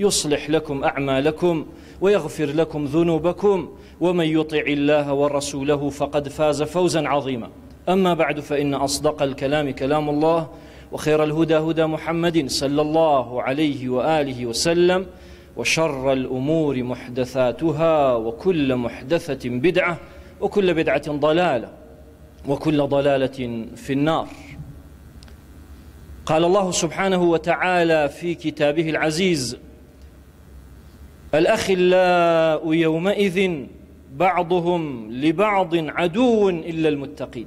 يصلح لكم أعمالكم ويغفر لكم ذنوبكم ومن يطع الله ورسوله فقد فاز فوزا عظيما أما بعد فإن أصدق الكلام كلام الله وخير الهدى هدى محمد صلى الله عليه وآله وسلم وشر الأمور محدثاتها وكل محدثة بدعة وكل بدعة ضلالة وكل ضلالة في النار قال الله سبحانه وتعالى في كتابه العزيز الأخلاء يومئذ بعضهم لبعض عدو إلا المتقين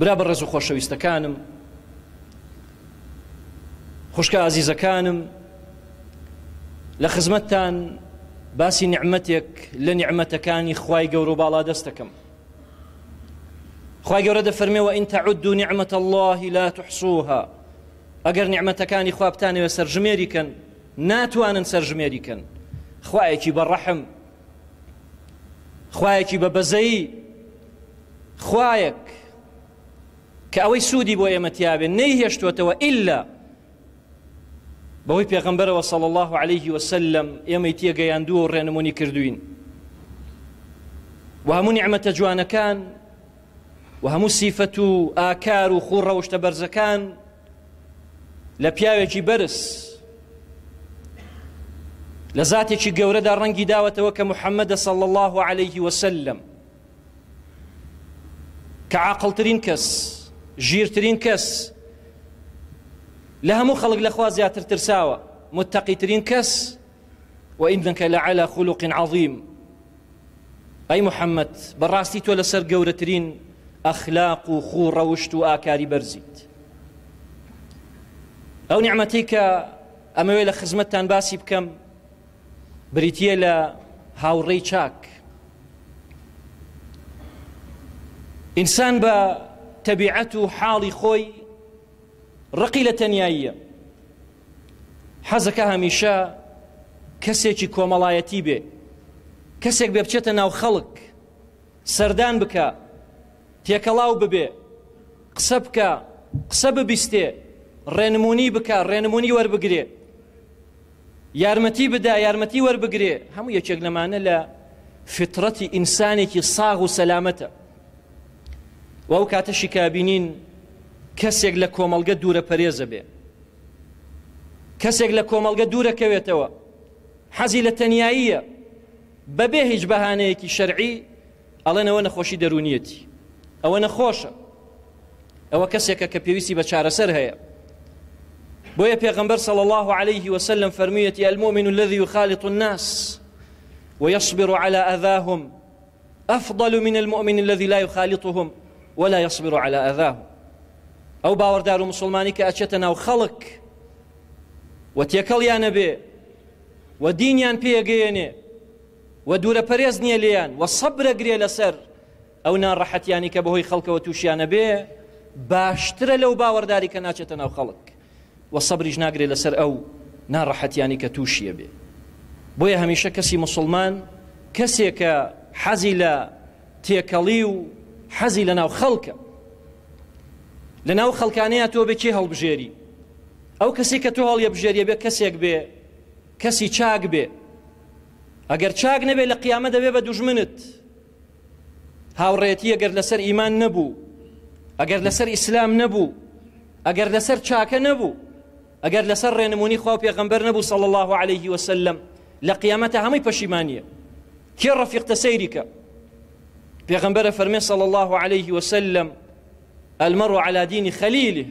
برابر رزو خوشو استكانم خوشك عزيزة كانم لخزمتان باسي نعمتك لە نعممەتەکانی قورو بالا دستكم باڵا دەستەکەم فرمي وإن تعدوا نعمة الله لا تحصوها أقر لا تحسوها وسر نعممەتەکانی خوابتانەوە ناتوانن سەرژمێریکەن خوایەکی بە ڕەحم خوایەکی بە بەزەی خوایەک کە ئەوەی سوودی بۆ ئێمەتیابێ نەیهێشتوێتەوە ئللا بەوەی پێغمبەرەوە سەڵ الله عليه وسلم ئێمەی تێگەیاندووە و ڕێنمونی کردوین و هەموو نیعممەتە جوانەکان و هەموو سیفەت و ئاکار و خوڕەوشتە بەرزەکان لە پیاوێکی بەرز لزاتي زاتێکی گەورەدا ڕەنگی داوەتەوە کە محمد صلى الله عليه وسلم کە عاقلترین کەس ژیرترین کەس لە هەموو خەڵک لەخوا زیاتر ترساوە متتەقیترین کەس وإنك لعلى خلق عظيم أي محمد براستي ولا لەسەر گەورەترین ترين و خور روشت و برزيت أو نعمتيك أمويل کە ئەمەوێ لە باسی بریتە لە هاوڕێی چاک ئینسان بە تەبیعەت و حاڵی خۆی ڕقی لە تەناییە حەزەکە هەمیشە کەسێکی کۆمەڵایەتی بێ کەسێک بێ بچێتە ناو خەڵک سەردان بکە تێکەڵاو ببێ قسە بکە قسە ببیستێ ڕێنمونی بکە ڕێنمونی وەربگرێ یارمەتی بدا یارمەتی وەربگرێ هەموو یەکێک لەمانە لە فترەتی ئینسانێکی ساغ و سەلامەتە وەو کاتەشی کابینین کەسێک لە کۆمەلگە دوورە پەرێزە بێ کەسێک لە کۆمەلگە دوورەکەوێتەوە حەزی لە تەنیاییە بەبێ هیچ بەهانەیەکی شەرعی ئەڵێنەوە نەخۆشی دەرونیەتی ئەوە نەخۆشە ئەوە کەسێکە کە پێویستی بە چارەسەر هەیە بۆیە پێغمبەر صلى الله عليه وسلم فرميتي المؤمن الذي يخالط الناس ويصبر على أذاهم أفضل من المؤمن الذي لا يخالطهم ولا يصبر على أذاهم أو باور باوردار مسلماني كأشتنا وخلق وتيكل يا نبي ودين يان بيجيني ودور بريزني ليان والصبر قري لسر أو نار رحت يعني كبهي خلق يا نبي باشتر لو باور باورداري كناشتنا وخلق و سەبریش ناگرێت لەسەر ئەو ناڕەحەتیانی کە تووشیە بێ بۆیە هەمیشە کەسی مسلمان کەسێکە حەزی لە تێکەڵی و حەزی لە ناو خەڵکە لە ناو خەڵکانەیە تۆ بێکی هەڵبژێری ئەو کەسی کە تۆ هەڵیە بژێریە بێ کەسێک بێ کەسی چاک بێ ئەگەر چاک نەبێ لە قیامە دەبێ بە دوژمنت هاوڕێتی ئەگەر لەسەر ئیمان نەبوو ئەگەر لەسەر ئیسلام نەبوو ئەگەر لەسەر چاکە نەبوو اگر لسر ڕێنمونی خواه پیغمبر نبو سەڵ الله عليه وسلم لقیامت همه پشیمانیه پەشیمانیە کێ تسيرك سەیریکە فرمي صلى الله عليه وسلم المرء على دين خليله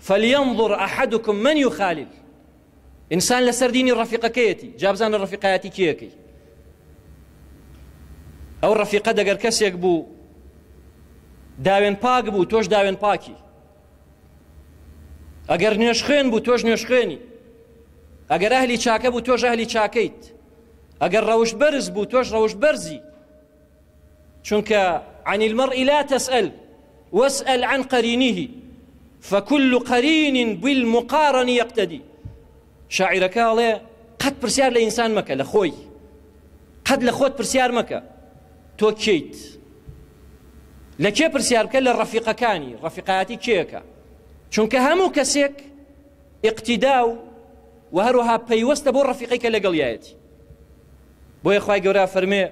فلينظر أحدكم من يخالل إنسان لسر ديني الرفيقة كيتي جابزان الرفيقاتي كيكي أو الرفيقة دقر كسيك بو داوين باك بو توش داوين باكي ئەگەر نوێشخێن بوو تۆش نوێشخێنی ئەگەر ئەهلی چاکە بوو تۆش ئەهلی چاکەیت ئەگەر روش برز بوو روش ڕەوش بەرزی چونکە عن المرء لا تسأل واسأل عن قرينه فكل قرين بالمقارن يقتدي شاعر قال قد برسيار لإنسان مكة لخوي قد لخوت برسيار مكة توكيت لكي برسيار بك للرفيقة كاني رفيقاتي كيكا چونکە هەموو کەسێک اقتیدا و و هەروەها بور بۆ ڕەفیقی کە لەگەڵیایەتی بۆیە خی گەورە فەرمێ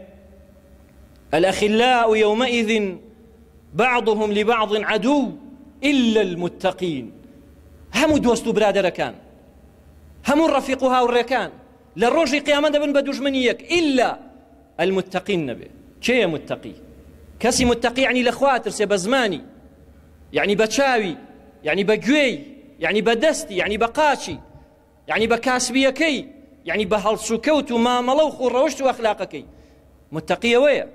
الأخلاء يومئذ بعضهم لبعض عدو إلا المتقين هەموو دوستو برادر برادەرەکان هەموو ڕەفیق و هاوڕێکان لە ڕۆژی قیامە دەبن بە دوژمنی یەک ئللا المتەقین نەبێ کێە متەقی کەسی متەقی عنی لەخواترسێ بە زمانی یعنی بە يعني بجوي يعني بدستي يعني بقاشي يعني, يعني بە كي يعني بهل سكوت یعنی ملوخ وروشت واخلاقك مامەڵە ويا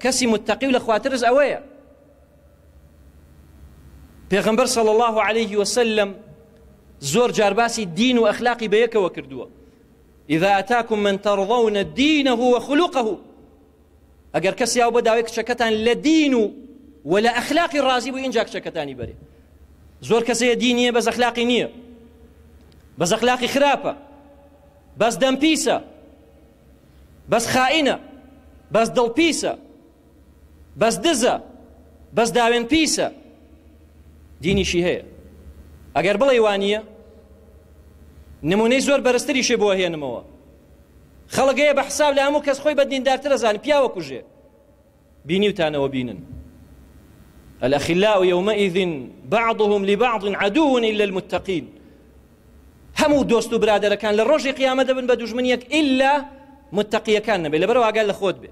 كسي متقي ئەخلاقەکەی خواترز اويا پێغمبەر صلى الله عليه وسلم زور جارباسي دين واخلاقي بيك وكردوا إذا أتاكم من ترضون دينه وخلقه أجر كسي أو بداويك شكتان لدينه ولا أخلاق الرازي وإنجاك شكتاني بري زۆر کەسەیە دینیە بە زەخلاقی نییە بە زەخلاقی خراپە بەس دەمپیسە بەس خائینە بەس دڵپیسە بەس دزە بەس داوێن پیسە دینیشی هەیە ئەگەر بڵێ وانە نمونەی زۆر بەرزتری شێ بۆ هێنمەوە خەڵگەیە بە حساب لە هەموو کەس خۆی بە دیندارتر ئەزان پیاوە کوژێ بینیوتانەوە بینن الأخلاء يومئذ بعضهم لبعض عدو إلا المتقين همو دوستو برادر كان للرجي قيامة بن بدوج منيك إلا متقي كان نبي لبروا قال لخود بي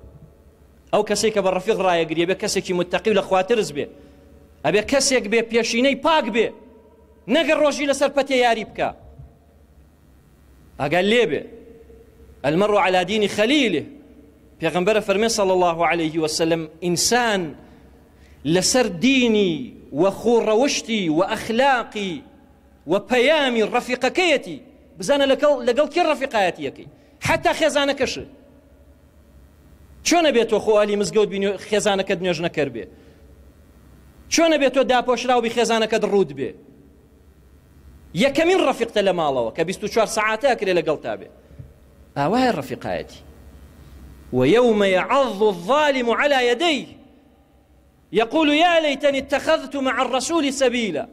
أو كسيك بالرفيق کە قريب أبي كسيك متقي ولا متتەقی و لە خواترز بێ ئەبێ کەسێک بێ پێشینەی پاک بێ نەگە ڕۆژی لەسەر پەتێ یاری بکە ئاگال لێ بێ ئەلمەڕ و علادینی خەلیلێ الله عليه وسلم إنسان لسر ديني وخور روشتي وأخلاقي وبيامي الرفيقة كيتي بزانا لقل, لقل كي الرفيقة يتيكي حتى خيزانا كشي چون بيتو خوالي مزقود بني خيزانا كدنجنا كربي چون بيتو داپوش راو بي خيزانا كدرود بي يكمين رفيقة لما الله وكبيستو چوار ساعاتا كري لقل تابي اوهي الرفيقة ويوم يعظ الظالم على يديه يقول يا ليتني اتخذت مع الرسول سبيلا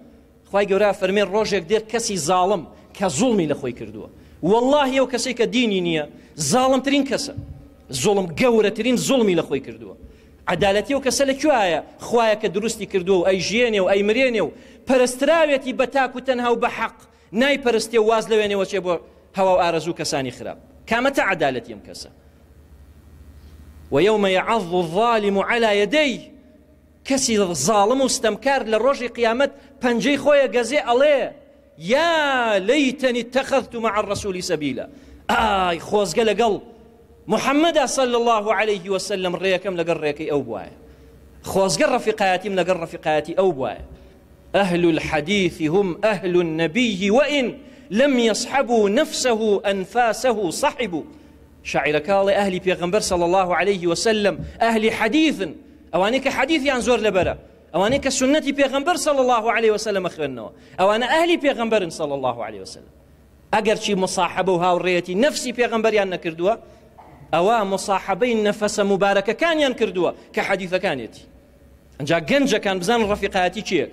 خوای گەورە فەرمێن ڕۆژێک دێت کەسی زاڵم کە زوڵمی لە خۆی کردووە والله ئەو کەسێک کە دینی نییە زاڵمترین کەسە زوڵم گەورەترین زوڵمی لە خۆی کردووە عدالەتی و کەسە لە کوایە خویە کە دروستی کردووە و ئەی ژێنێ و ئەی مرێنێ و پەرستراوێتی بە تاک و تەنها و بە حەق نایپەرستی و واز لەوێنەوە چێ بۆ هەوا و ئارەزوو کەسانی خراپ کامەتە عدالەتی ئەم کەسە ويوم يعض الظالم على يديه کسی ظالم و ستەمکار لە ڕۆژی قیامەت پەنجەی خۆیە گەزێ ئەڵێ یا لەیتەنی تەخەت و مع ڕسوولی سەبیلە ئای خۆزگە لەگەڵ محەممەدا سەل الله عليه وسلم ڕێەکەم لەگەڵ ڕێکی ئەو بواە خۆزگە ڕفقاتیم لەگەڵ ڕفقاتی ئەو بواە أهل الحديث هم أهل النبي وإن لم يصحبوا نفسه أنفاسه صحبوا شاعر قال أهل بيغمبر صلى الله عليه وسلم أهل حديث ئەوانەی کە عن زور لبرا ئەوانەی کە سنەتی صلى الله عليه وسلم او انا اهلي پێغمبەرن صلى الله عليه وسلم ئەگەر چی مصاحبە نفسي هاوڕێەتی نفسی پێغمبەریان او ئەوە مصاحبەی نەفەسە كان کردووە كحديث حەدیثەکانێتی ئەجا گەنجەکان بزان كان بزن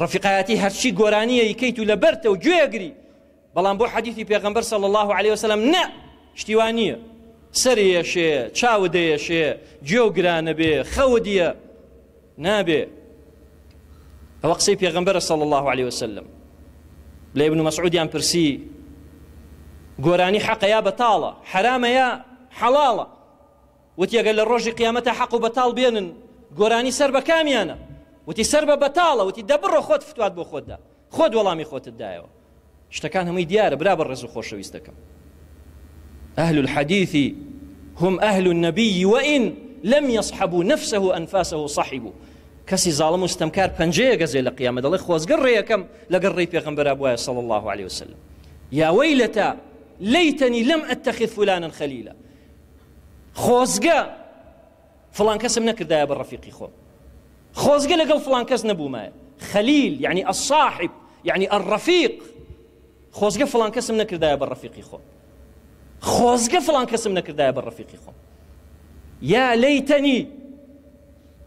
رفيقاتي هەرچی گۆرانیە یکەیت و لە بەرتە و گوێگری بلان بو حديثي پێغمبەر صلى الله عليه وسلم نا اشتوانيه سەرێشێ چاودەیەشێ جێوگرانە بێ خەوە دیە نابێ ئەوە قسەی پێغمبەرە سەڵ الله عليه وسلم لە ابن مەسعودیان پرسی گۆرانی حەقەیا بەتاڵە حرامەیە حەڵاڵە وتیەگە لە ڕۆژی قیامەتە حەق و بەتاڵ بێنن گۆرانی سەر بە کامیانە وتی سەر بە بەتاڵە وتی دەبڕۆ خۆت فتوات بۆ خۆتدا خۆت وەڵامی خۆتت دایەوە شتەکان هەمووی دیارە برا بە ڕێز و خۆشەویستەکەم أهل الحديث هم أهل النبي وإن لم يصحبوا نفسه أنفاسه صحبوا كسي ظالم استمكار پەنجەیە گەزێ لقيامة الله دەڵی خۆزگەڕ كم لەگەڕ ڕێی پێغمبەر بواە صلى الله عليه وسلم يا ويلتا ليتني لم أتخذ فلانا خليلا خوزقا فلان كسم نكر دايا بالرفيقي خو خوزقا لقل فلان نبو ما خليل يعني الصاحب يعني الرفيق خوزقا فلان كسم نكر دايا بالرفيقي خو خۆزگە فلان کەسم نەکردایە بە ڕەفیقی خون یا لەیتەنی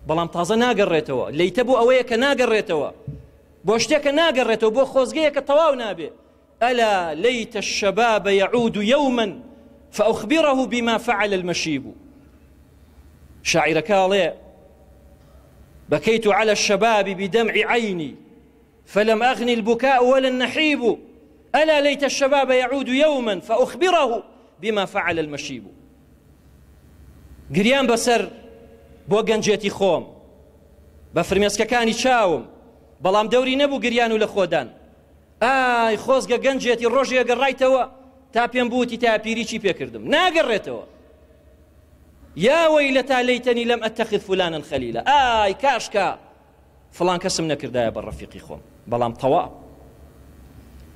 بەڵام تازە ناگەڕێتەوە لەیتە بۆ ئەوەیە کە ناگەڕێتەوە بۆ شتێکە ناگەڕێتەوە بو خۆزگەیە کە تەواو نابێ ئەلا الشباب يعود يوما فأخبره بما فعل المشيب شاعرك كالي بكيت على الشباب بدمع عيني فلم أغني البكاء ولا النحيب ألا ليت الشباب يعود يوما فأخبره بما فعل المشيب گریان بسر بۆ خوم خۆم بە فرمێسکەکانی چاوم دوري نبو نەبوو لخودان آي لە خۆدان ئای خۆزگە گەنجێتی ڕۆژی ئەگەڕایتەوە تا پێم بوتی تا پیریچی پێکردم ناگەڕێتەوە یاوەی لە تا لەیتەنی لەم ئەتەخت فلانن خەلیلە ئای کاشکە فلان کسم نکرده بر رفیقی خۆم بلام تەوا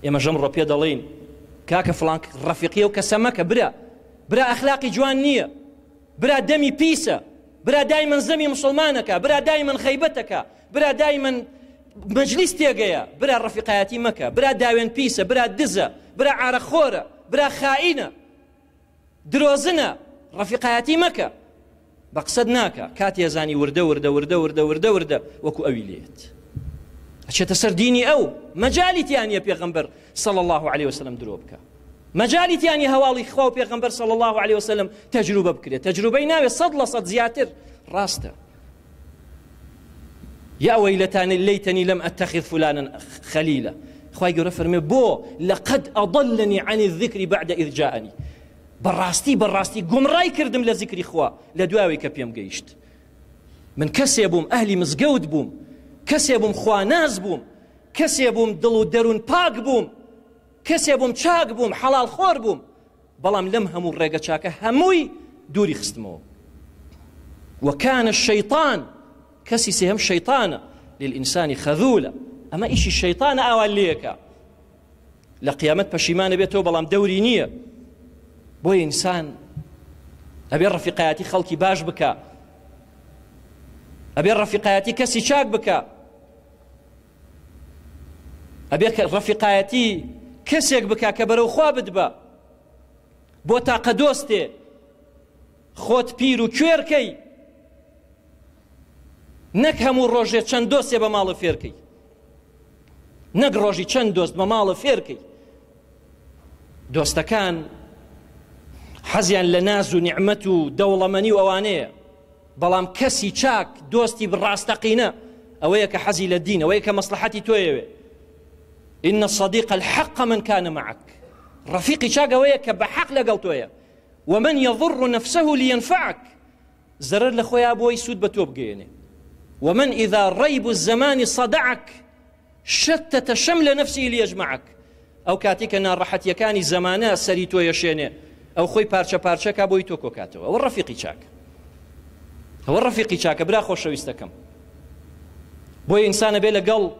اما ژەم ڕۆپێ دەڵین كاك فلانك رفيقي وكسمك برا برا اخلاقي جوانيه برا دمي بيسا برا دائما زمي مسلمانك برا دائما خيبتك برا دائما مجلس تيغيا برا رفيقاتي مكا برا داوين بيسا برا دزا برا عرەخۆرە برا خائنة دروزنا رفيقاتي مكا بقصدناك كاتيا زاني ورده ورده ورده ورده ورده وكو وردە سرديني أو دینی ئەو يا پێغمبەر صلى الله عليه وسلم دروبك بکە مەجالیتیانی هوالي خوا و پێغمبەر صلى الله عليه وسلم تجربة بكري تجربة ناوي صدلة صد زياتر زیاتر يا ويلتاني ليتني لم أتخذ فلانا خليلا خواهي قرأ فرمي بو لقد أضلني عن الذكر بعد إذ جاءني براستي براستي گمڕای کردم لە لذكري خوا لە دواوی کە من کەسێ بوم ئەهلی مزگەوت بوم کسی بوم خواناز بوم کسی بوم دلو درون پاک بوم کسی بوم چاک بوم حلال خور بوم بلام لم همو رگا چاکە هموی دوری خستمو وەکانە شەیطان کەسی سێهم شەیطانە للئینسانی خەذوولە ئەمە ئیشی شەیطانە ئاوان لەکە لە قیامەت پەشیمانە بێتەوە بەڵام دەوری نییە بۆ ئینسان ئەبێ ڕفیقایەتی باش بکە أبي ڕفیقایەتی كسي شاك بکە ئەبێ کە ڕەفیقایەتی کەسێک بکا کە بەرەو خوا بدبە بۆ تاقە دۆستێ خۆت پیر و کوێرکەی نەک هەموو ڕۆژێ چەند دۆستێ بە ماڵە فێرکەی نەک ڕۆژی چەند دۆست بە ماڵە فێرکەی دۆستەکان حەزیان لە ناز و نیعممەت و دەوڵەمەنی و ئەوانەیە بەڵام کەسی چاک دۆستی بڕاستەقینە ئەوەیە کە حەزی لە دین ئەوەیە کە مەسلحەتی تۆیەوێت إن الصديق الحق من كان معك رفيقي شاقة وياك بحق لقوت ويا ومن يضر نفسه لينفعك زرر لخويا أبوي سود بتوب جيني ومن إذا ريب الزمان صدعك شتت شمل نفسه ليجمعك أو كاتيك أنا راحت يكاني زمانا سريتو يشيني أو خوي بارشا بارشا كابوي توكو كاتو أو الرفيقي شاك أو الرفيقي شاك برا خوش ويستكم بوي إنسان بيلا قل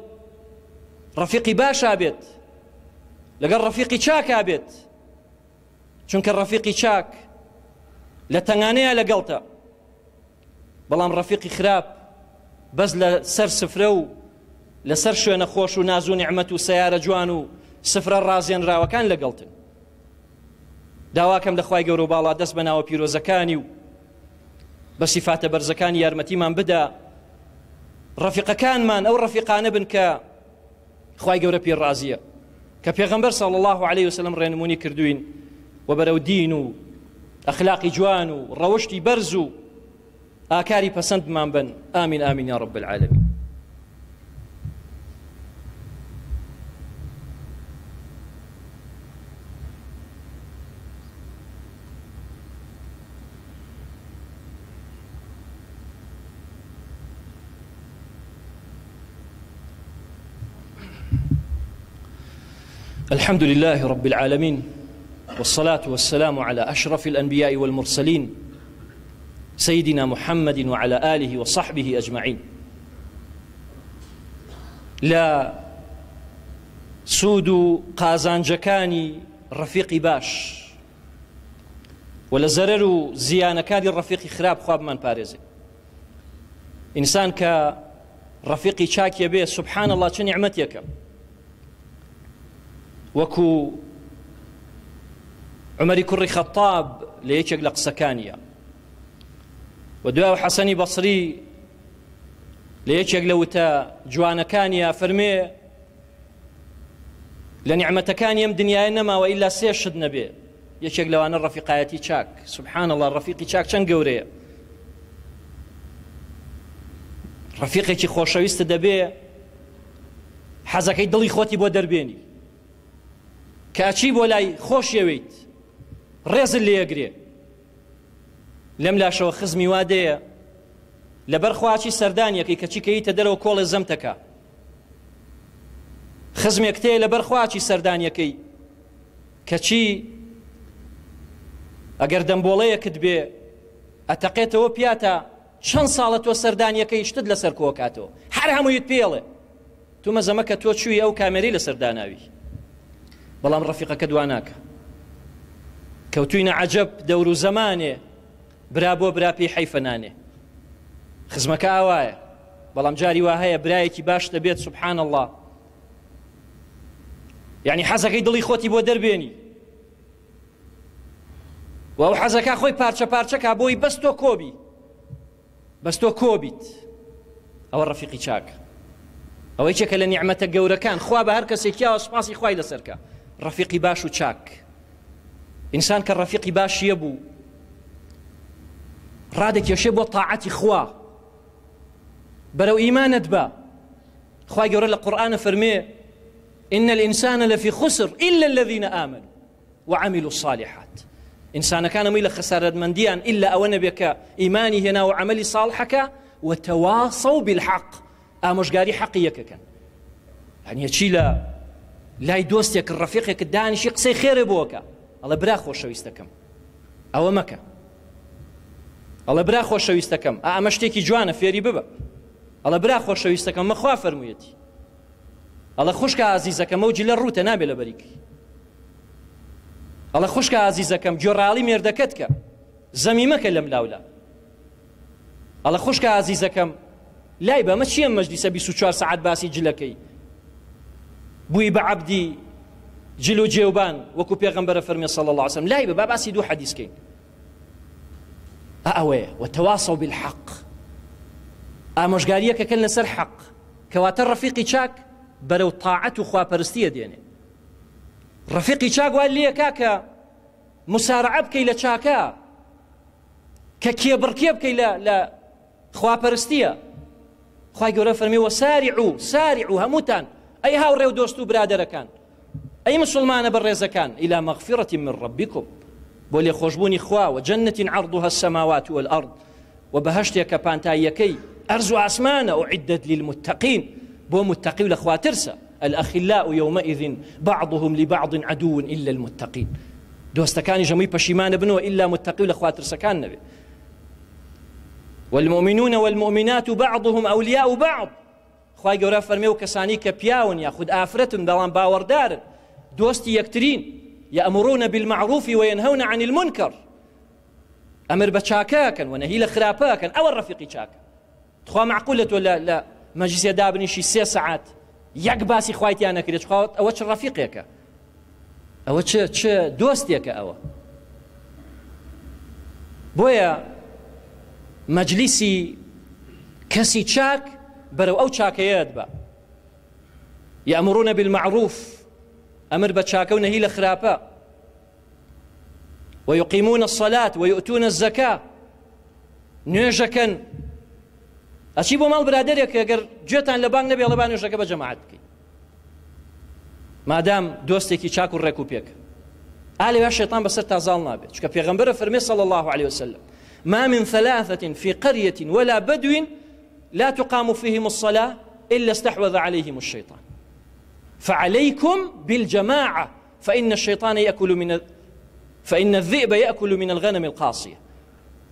ڕەفیقی باشا بێت لەگەڵ ڕەفیقی چاکا بێت چونکە ڕەفیقی چاک لە تەنگانەیە لەگەڵتە بەڵام ڕەفیقی خراپ بەس لە سەر سفرە و لەسەر شوێنە خۆش و نازوو نیعممە و سیارە جوان و سفرە ڕازێنراوەکان لەگەڵتن داواکەم لەخوای گەورە و باڵا دەست بەناوە پیرۆزەکانی و بە سیفاتە بەرزەکانی یارمەتیمان بدا ڕەفیقەکانمان ئەو ڕەفیقانە بن کە خواهی گوره پیر رازیه که پیغمبر صلی الله عليه وسلم ڕێنمونی کردوین و بەرەو دین و اخلاق جوان و ڕەوشی بەرز و ئاکاری پەسەندمان بن ئامین ئامین یا رب العالمین الحمد لله رب العالمين والصلاة والسلام على أشرف الأنبياء والمرسلين سيدنا محمد وعلى آله وصحبه أجمعين لا سود قازان جكاني رفيق باش ولا زرر كان الرفيق خراب خواب من بارزي إنسان كرفيق شاكي به سبحان الله شن نعمتك وكو عمر كري خطاب ليشق لقسكانيا ودواو حسني بصري ليشق لوتا جوانا كانيا فرمي لنعمتا كان يم دنيا انما والا سيشد نبي يشق لوانا الرفيقاتي شاك سبحان الله رفيقي شاك شن قوري رفيقي خوشويست دبي حزكي دلي خوتي بو کاچی بۆ لای خۆشیەوەیت ڕێزل لێگرێ لەم لاشەوە خزمی وادەیە لەبەر خواچی سەردانیەکەی کەچیکەیتە دەرەوە کۆڵێ زەمتەکە خزمێک تەیە لەبەر خواچی سەردانیەکەی کەچی ئەگەر دەمبۆڵەیەکت بێ ئەتەقێتەوە پیاتە چەند ساڵە تۆ سەردانیەکەی شتت لەسەر کۆکاتەوە هەر هەموویت پێڵێ تومە زەمە کە تۆ چووی ئەو کامێری لە سەرداناوی بەڵام ڕەفیقەکە دواناکە کەوتوینە عجب دەور و زەمانێ برا بۆ براپی حیفەنانێ خزمەکە ئاوایە بەڵام جاری وا هەیە برایەکی باش دەبێت سبحان الله یعنی حەزەکەی دڵی خۆتی بۆ دەربێنی و ئەو حەزەکە خۆی پارچە پارچەکە بۆی بەست تۆ کۆبی بەست تۆ کۆبیت ئەوە ڕەفیقی چاکە ئەوەی چێکە لە نیعممەتە گەورەکان خوا بە هەر کەسێکیاوە سپاسی خی لەسەرکە رفيقي باش وشاك إنسان كان کە باش يبو رادك يشبو طاعتي خوا بلو إيمان أدبا خوا يقول لك قورآانە فەرمێ إن الإنسان لفي خسر إلا الذين آمنوا وعملوا الصالحات إنسان كان ميل خسارة من ديان إلا أو بك إيماني هنا وعملي صالحك وتواصوا بالحق آمش آه، قاري حقيك كان يعني يتشيل لای دۆستێک ڕەفیقێک دانیشی قسەی خێرە بۆکە ئەڵە برا خۆشەویستەکەم ئەوە مەکە ئەڵە برا خۆشەویستەکەم ئەمە شتێکی جوانە فێری ببە ئەڵە برا خۆشەویستەکەم مەخوا فەرموویەتی ئەڵە خوشکە ئازیزەکەم ئەو جلە ڕوتە نابێت لە بەریکی ئەڵە خوشکە ئازیزەکەم گۆڕاڵی مێردەکەت کە زەمی مەکە لەم لاولا ئەڵە خوشکە ئازیزەکەم لای بەمە چیە مەجلیسە 24 سعات باسی جلەکەی بوي بعبدي جلو جيوبان وكو بيغمبر فرمي صلى الله عليه وسلم لا لاي بابا سيدو حديث كين اوي وتواصوا بالحق اموش قال ياك كلنا سر حق كواتر رفيقي تشاك بلو طاعته خوا برستيه ديني رفيقي تشاك قال لي كاكا مسارع بك الى تشاكا ككيبر كيبك الى لا خوا برستيه خوي غير فرمي وسارعوا سارعوا هموتان أي هاوڕێ ريو دوستو و كان أي مسلمان بە كان إلى مغفرة من ربكم بولي خوشبوني خوا وجنة عرضها السماوات والأرض وبهشت کە تايكي ئەرز عسمانة ئاسمانە للمتقين بو للمتقین بۆ ترسى الأخلاء يومئذ بعضهم لبعض عدو إلا المتقين دوستكان جميب بشيمان بنو إلا متقي ترسى كان نبي والمؤمنون والمؤمنات بعضهم أولياء بعض خوای گەورە فەرمێ و کەسانی کە پیاون یا خود ئافرەتن بەڵام باوەڕدارن دۆستی یەکترین يأمرون بالمعروف وينهون عن المنكر أمر بشاكاكا ونهي لخراباكا أو الرفيق شاكا تخوا معقولة ولا لا مجلس دابني شي سي ساعات يك باسي خواتي أنا كريت خوا أوش رفيقك أو چ تش دوستيك أو بويا مجلسي كسي چاک بەرەو ئەو چاکەیەت بە یامرونە بالمعروف امر بە هي و ويقيمون الصلاة ويؤتون الزكاة نوێژەکەن ئەچی بۆ ماڵ برادێک ئەگەر گوێتان لە بانگ نەبێ لەبان نوێژەکە مادام دۆستێکی چاک و ڕێک و پێک ئالێ شێتان بەسەر تازاڵ نابێت چکە صلى الله عليه وسلم ما من ثلاثة في قرية ولا بدو لا تقام فيهم الصلاة إلا استحوذ عليهم الشيطان فعليكم بالجماعة فإن الشيطان يأكل من فإن الذئب يأكل من الغنم القاصية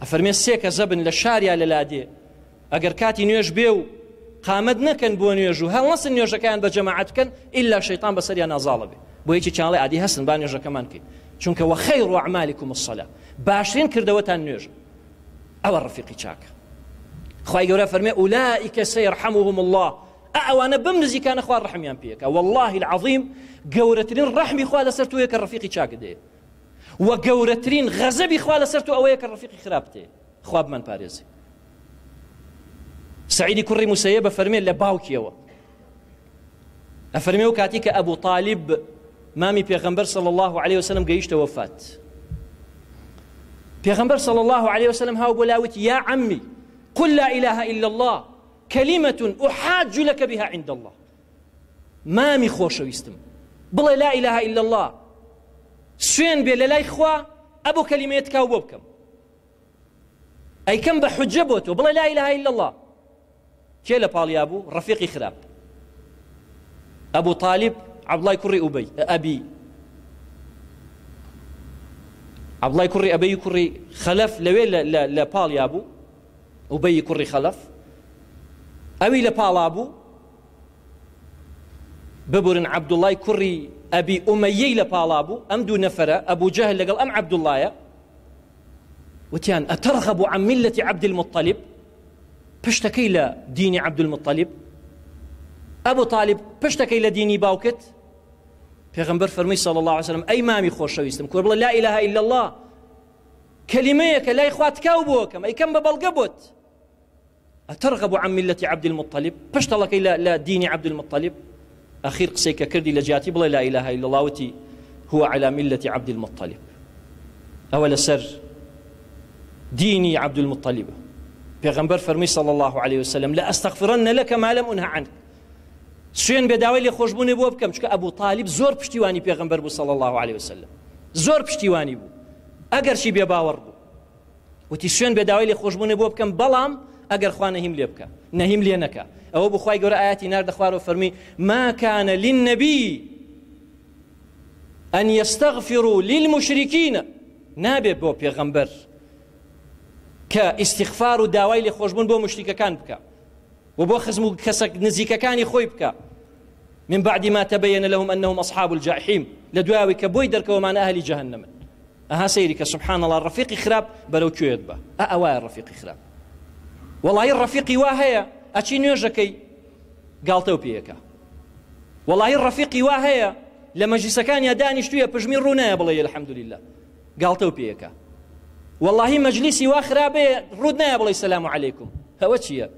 أفرمي السيكة زبن للشارع للادي أقر كاتي نيوش بيو قامدنا كان بو نيوشو هل نص نيوشا كان هەڵەسن إلا بە جەماعات بکەن بي شەیتان بەسەریان نازاڵە عدي هسن بان نيوشا كمان كي شنك وخير أعمالكم الصلاة باشرين كردوتان نيوشا أول رفيقي کردەوەتان يقول فرمي أولئك سيرحمهم الله حەموهم وانا بمزي كان أخوان رحم يا بيك والله العظيم جورترين رحمي خوا لەسەر توەیە کە ڕفیقی چاکدێ غزبي گەورەترین غەزەبی خوا لەسەر تو ئەوەیە کە خواب من باريس سعيد كريم موسەیە فرمي لا لە افرميو كاتيك أبو طالب مامي بيغمبر صلى الله عليه وسلم گەیشتە وفات بيغمبر صلى الله عليه وسلم هاو بلاوت يا عمي قل لا إله إلا الله كلمة أحاج لك بها عند الله ما مخوش ويستم بڵێ لا إله إلا الله سوين بلا لا إخوة أبو كلمة يتكاوبكم أي كم ئەیکەم بە لا إله إلا الله أبو لە خراب أبو طالب عبد الله يكري أبي أبي عبد الله يكري أبي يكري خلف لويل لا لا بالي أبو أبي كري خلف أوي لبالابو ببرن عبد الله كري أبي أمي لبالابو أم دو نفرة أبو جهل قال أم عبد الله وتيان أترغب عن ملة عبد المطلب بشتكي لە دين عبد المطلب أبو طالب پشتەکەی لە باوكت باوکت پێغمبەر فەرمی صلی الله عليه وسلم ئەی مامی خۆشەویستم کوێ بڵە لا إله إلا الله کەلیمەیەکە لای خواتکاو بۆکەم ئەی کەم بە بەڵگە أترغب عن ملة عبد المطلب پشتەڵەکەی لا دين عبد المطلب أخير قسيك كردي لجاتي بلا لا إله إلا الله وتي هو على ملة عبد المطلب أول سر ديني عبد المطلب پێغمبەر فرمي صلى الله عليه وسلم لا أستغفرن لك ما لم أنه عنك سوين بێداوای لي خۆشببوونی بۆ بکەم چکە أبو طالب زور بشتواني پێغمبەر بوو صلى الله عليه وسلم زور بشتواني بو ئەگەر چی بێ باوەڕ بوو وتی شوێن لي لێ خۆشببوونی بۆ بلام اگر خوانه خوا لیب که نه نەهیم لێ نکه او بخوای آیاتی گەورە ئاەتی نردەخوارەوە فەرمی ماکانە للنەبی ئەن يستغفر و للمشرکینە نبی با پیغمبر که استغفار و دعوی لی خوشبون با مشرک کن بکه و با خزمو و کەسە کنی خوی بکه من بعد ما تبين لهم أنهم أصحاب الجحيم لدواوي كبوي دركو معنا أهل جهنم أها سيرك سبحان الله الرفيق خراب بلو كيدبه أه، اا وا الرفيق خراب والله رفيقي واهيا أشي نيجكي قال بيكا والله رفيقي واهيا لما جسكان يداني شتو يا بجمير رونا بالله الحمد لله قال بيكا والله مجلسي واخر ابي رودنا بالله السلام عليكم هو شيء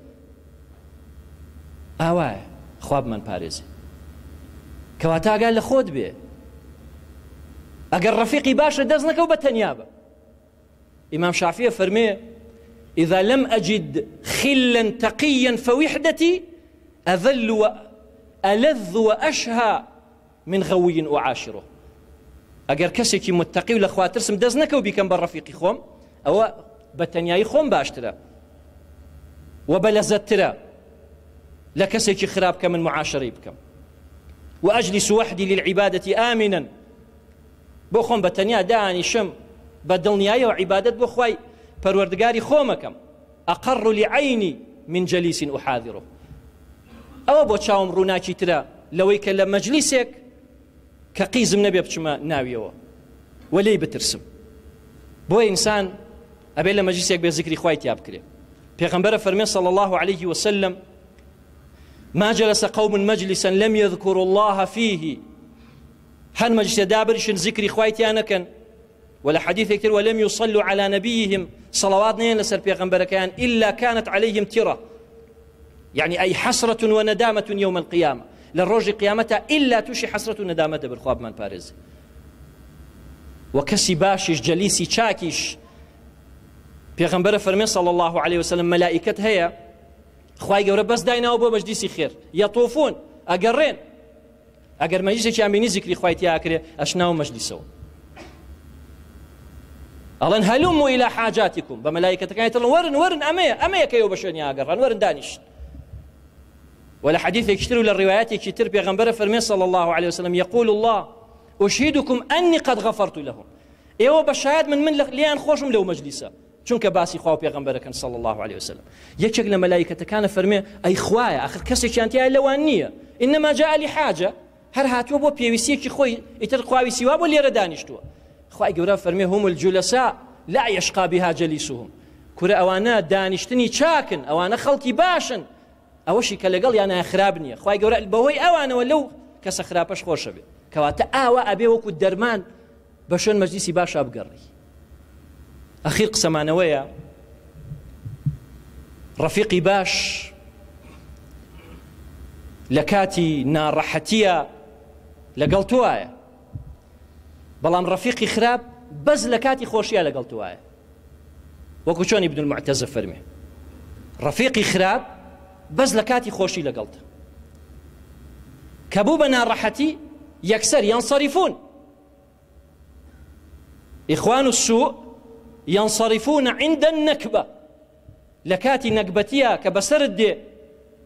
اوا خواب من باريس كواتا قال لخود بي اگر رفيقي باشا دزنك وبتنيابه امام شافعي فرميه إذا لم أجد خلا تقيا فوحدتي أذل وألذ وأشهى من غوي أعاشره أجر کەسێکی متقي و لە خواترسم دەست نەکەو بیکەم بە ڕەفیقی خۆم ئەوە بە تەنایی خۆم باشترە ترى بە لەزەتترە لە کەسێکی خراپ کە من معاشری بكم وأجلس وحدي للعبادة آمنا ئامینن بتنيا داني شم تەنیا دانیشم بە پەروەردگاری خۆمەکەم اقر لعینی من جەلیسین احاذره او بو بۆ چاوم ترا ترە لەوەی کە لە مەجلیسێک کە قیزم نەبێ بچمە بترسم بۆ انسان ئەبێ لە مەجلیسێک بێ زیکری خوای تیا بکرێ پێغمبەرە فەرمێ صلى الله عليه وسلم ما جلس قوم مجلسا لم يذكروا الله فيه هل مجلس دابرشن ذكر خوای انا كان ولا حديث كثير ولم يصلوا على نبيهم صلوات نين لسر بيغمبركان إلا كانت عليهم ترى يعني أي حسرة وندامة يوم القيامة للروج قيامتها إلا تشي حسرة وندامة بالخواب من فارز وكسي باشش جليسي شاكيش بيغمبر فرمي صلى الله عليه وسلم هي هەیە خی بس داينا داینەوە مجديسي خير يطوفون أقرين أقر ئەگەر مەجلیسێکی ئامینی زیکری تياكري أشناو مجلسون ئەڵەن إلى حاجاتكم بملائكة كانت يعني مەلایکەتەکانیتڵ ورن ورن ئەمەیە ئەمەیەکەەوە بە شوێنی ئاگەڕان ورن دانش ولا حديث يكشتر ولا الروايات يكشتر بيغنبرة فرمي صلى الله عليه وسلم يقول الله أشهدكم أني قد غفرت لهم ايوه بشهاد من من لي أن خوشم لو مجلسة چونکە يا خوا كان صلى الله عليه وسلم يشكل ملائكة كان فرمي أي خوایە آخر كسر کەسێکیانتیای لەوان نییە ئینەما جاعلی حاجە هەر هاتووە بۆ پێویستیەکی خۆی ئیتر خواوی سیوا بۆ لێرە دانیشتووە خواهی گەورە فەرمێ هم الجولەسا لا یشقا بها جەلیسوهم کورە اوانا دانشتنی چاکن اوانا خلقی باشن اوشی کلگل یعنی یان خراب نییە خی گەورە بەوەی ئەوانەوە لەو کەسە خراپەش خۆشە بێ کەواتە ئاوا ئەبێ وەکو درمان بە مجلسی باش باشە اخیق سمانویا رفیقی باش لکاتی نارحتیا ناڕەحەتیە لەگەڵ بلام رفيقي خراب بز لكاتي خوشي على لەگەڵ توایە وكوشون ابن المعتز معتەزە رفيقي خراب بز لكاتي خوشي على خۆشی كبوبنا کە يكسر ينصرفون إخوان السوء ينصرفون عند النكبة لكاتي نكبتيا كبسرد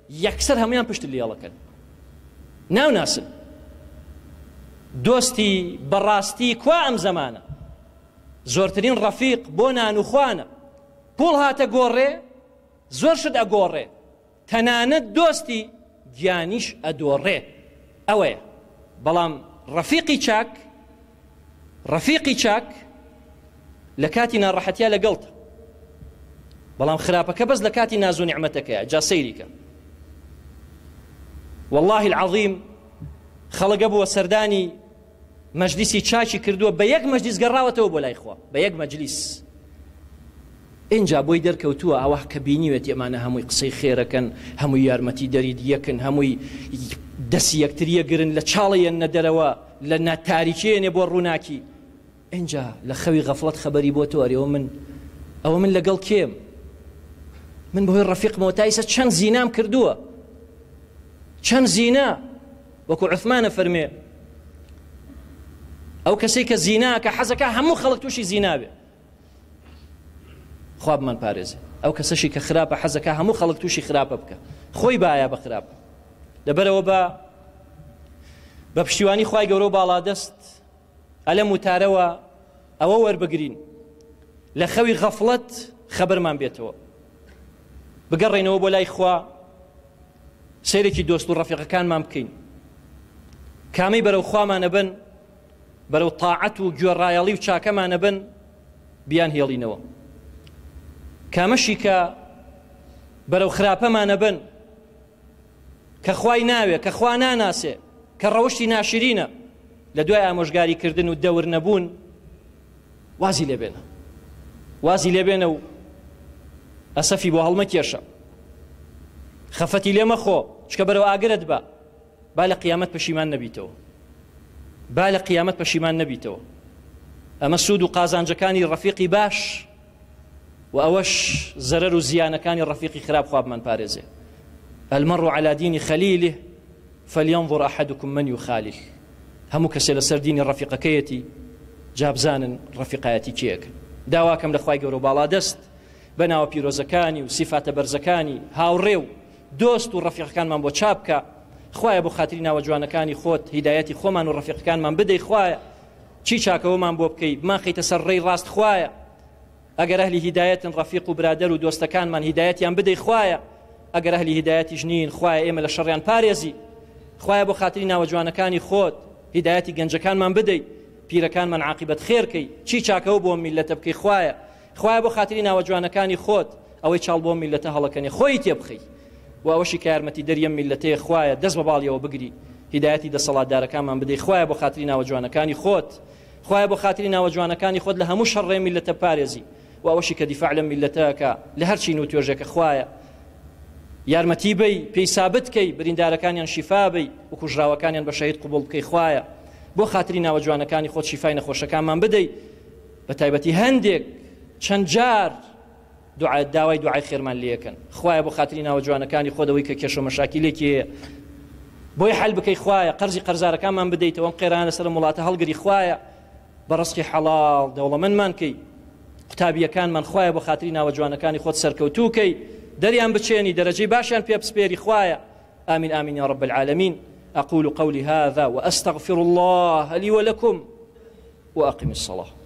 يكسرها ميان بشت اللي يلا كان ناو ناسن دۆستی بەڕاستی کوا ئەم زەمانە زۆرترین ڕەفیق بۆ نانوخواانە پڵ هاتە گۆڕێ زۆر شت ئەگۆڕێ تەنانەت دۆستی گیانیش ئەدۆڕێ ئەوەیە بەڵام ڕەفیقی چاک ڕەفیقی چاک لە کاتی ناڕەحەتیا لەگەڵتە بەڵام خراپەکە بەس لە کاتی نازوو نیعممەتەکەیە جا سەیریکە والله العظیم خەڵگە بووە سەردانی مەجلیسی چاچی کردووە بە یەک مەجلیس گەڕاوەتەوە بۆ لای خۆ بە یەک مەجلیس اینجا بۆی دەرکەوتووە ئەوە کە بینیوێت ئێمانە هەمووی قسەی خێرەکەن هەمووی یارمەتی دەرید یەکن هەمووی دەسی یەکتریە گرن لە چاڵەیەن نەدەرەوە لە ناتاریکێنێ بۆ ڕووناکی اینجا لە خەوی غەفڵەت خەبەری بۆ تۆریەوە من ئەوە من لەگەڵ کێم من بەهۆی ڕەفیق مۆتایسە چەند زینام کردووە چەند زینا وەکو عثمانە فەرمێ ئەو کەسێک کە زیناکە حەزەکە هەموو خەڵک تووشی زیناوێ خوابمان پارێزی ئەو کەسەشی کە خراپە حەزەکە هەموو خەڵک تووشی خراپە بکە خۆی باە بە خراپ دەبەرەوە بە بە پشتیوانی خی گەورە باڵادەست ئەلە وتارەوە ئەوە وەربگرین لە خەوی غەفڵەت خەبەرمان بێتەوە بگەڕێنەوە بۆ لای خوا سیرێکی دۆست و ڕەفیقەکانمان بکەین کامی بەرەو خوامانە بن بەرەو تاعەت و گوێڕایەڵی و چاکەمانە بن بیان هێڵینەوە کامەشی کە بەرەو خراپەمانە بن کە خوای ناوێ کە خوا ناناسێ کە ڕەوشی ناشرینە لە دوای ئامۆژگاریکردن و دەور نەبوون وازی لێبێنە وازی لێبێنە و ئەسەفی بۆ هەڵمە کێشە خەفەتی لێمەخۆ چکە بەرەوە ئاگرت بە بالا قيامت بشيمان نبيتو بالا قيامت بشيمان نبيتو اما سود قازان جكاني و باش واوش زرر زيانه كان زیانەکانی خراب خواب من بارزه المر على دين خليله فلينظر احدكم من يخالل هم هەموو کەسێ لە كيتي ڕەفیقەکەیەتی جابزانن ڕەفیقایەتی کیەک داواکەم لەخوای لخواي باڵا بالادست بناو بيروزكاني وصفات برزكاني هاوريو دوست و دۆست من ڕەفیقەکانمان بۆ خخوایە بۆ خاتری ناوە جوانەکانی خۆت هیدایەتی خۆمان و ڕفیقەکانمان بدەی خخوایە چی چاکەوەمان بۆ بکەیت ما خیتە سەر ڕێی ڕاست خخوایە ئەگەر هەلی هیدایەتن ڕفیق و برادر و دۆستەکانمان هیدایەتیان بدەی خخوایە ئەگەر هەلی هیدایەتی ژنین خخوایە ئێمە لە شەڕیان پارێزی خخوایە بۆ خاتری ناوە جوانەکانی خۆت هیدایەتی گەنجەکانمان بدەیت پیرەکانمان عاقبەت خێرکەی چی چاکەەوە بۆ میلەتە بکەی خخوایە خخوایە بۆ خاتری ناوە جوانەکانی خۆت ئەوەی چاڵ بۆ میلەتە هەڵەکەنی خۆی تێبخی واوەشی کە یارمەتی دەریە میلەتەیە خوایە دەست بە باڵیەوە بگری هیداەتی دەسەڵاتدارەکانمان بدەی خوایە بۆ خاتری ناوە جوانەکانی خۆت خوایە بۆ خاتری ناوە جوانەکانی خۆت لە هەموو شەڕێ میلەتە پارێزی واوەشی کە دیفاع لە میلەتەکە لە هەرچین و توێژەکە خوایە یارمەتی بی پێی سابت کەی بریندارەکانیان شیفابی و کوژراوەکانیان بە شەید قوبڵ بکەی خوایە بۆ خاتری ناوە جوانەکانی خۆت شیفای نەخۆشەکانمان بدەیت بە تایبەتی هەندێک چەند جار دوعا داوای دوعای خێرمان لەکەن خخوایە بۆ خاتری ناوە جوانەکانی خۆدەوەی کە کێشە مەشاکیلێکی بۆی حل وام سر بکەی خخوایە قەرزی قەرزارەکانمان بدەیتەوەم قێرانە سەر من هەڵگری خخوایە بە ڕستقی حەڵاڵ دەوڵەمەندمان کەی قوتابیەکانمان خخوایە بۆ خاتری ناوە جوانەکانی خۆت سەرکەوتوکەی دەریان بچێنی دەرەجەی باشیان پێ بسپێری خخوایە آمين آمين يا رب العالمين أقول قولي هذا وأستغفر الله لي ولكم وأقم الصلاة